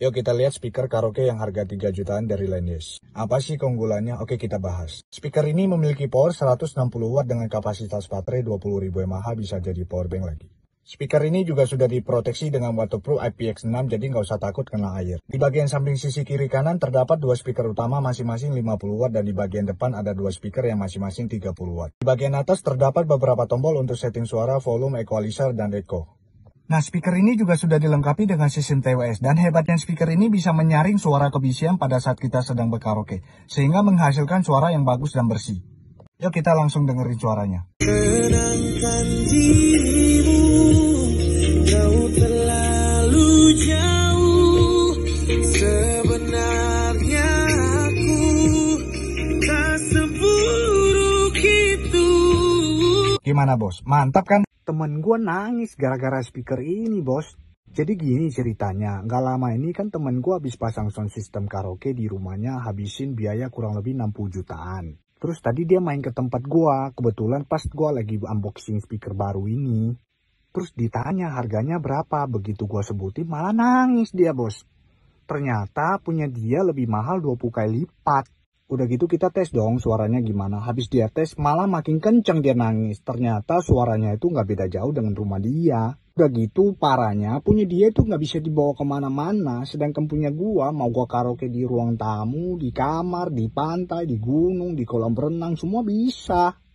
Yuk kita lihat speaker karaoke yang harga 3 jutaan dari Landis. Apa sih keunggulannya? Oke kita bahas. Speaker ini memiliki power 160 watt dengan kapasitas baterai 20.000 mAh bisa jadi power bank lagi. Speaker ini juga sudah diproteksi dengan waterproof IPX6 jadi nggak usah takut kena air. Di bagian samping sisi kiri kanan terdapat dua speaker utama masing-masing 50 watt dan di bagian depan ada dua speaker yang masing-masing 30 watt. Di bagian atas terdapat beberapa tombol untuk setting suara, volume, equalizer, dan echo. Nah, speaker ini juga sudah dilengkapi dengan sistem TWS dan hebatnya speaker ini bisa menyaring suara kebisingan pada saat kita sedang berkaraoke sehingga menghasilkan suara yang bagus dan bersih. Yuk kita langsung dengerin suaranya. Gimana bos? Mantap kan? temen gue nangis gara-gara speaker ini bos. Jadi gini ceritanya, nggak lama ini kan temen gue habis pasang sound system karaoke di rumahnya habisin biaya kurang lebih 60 jutaan. Terus tadi dia main ke tempat gue, kebetulan pas gue lagi unboxing speaker baru ini. Terus ditanya harganya berapa, begitu gue sebutin malah nangis dia bos. Ternyata punya dia lebih mahal 20 kali lipat. Udah gitu kita tes dong suaranya gimana. Habis dia tes malah makin kenceng dia nangis. Ternyata suaranya itu nggak beda jauh dengan rumah dia. Udah gitu parahnya punya dia itu nggak bisa dibawa kemana-mana. Sedangkan punya gua mau gua karaoke di ruang tamu, di kamar, di pantai, di gunung, di kolam renang semua bisa.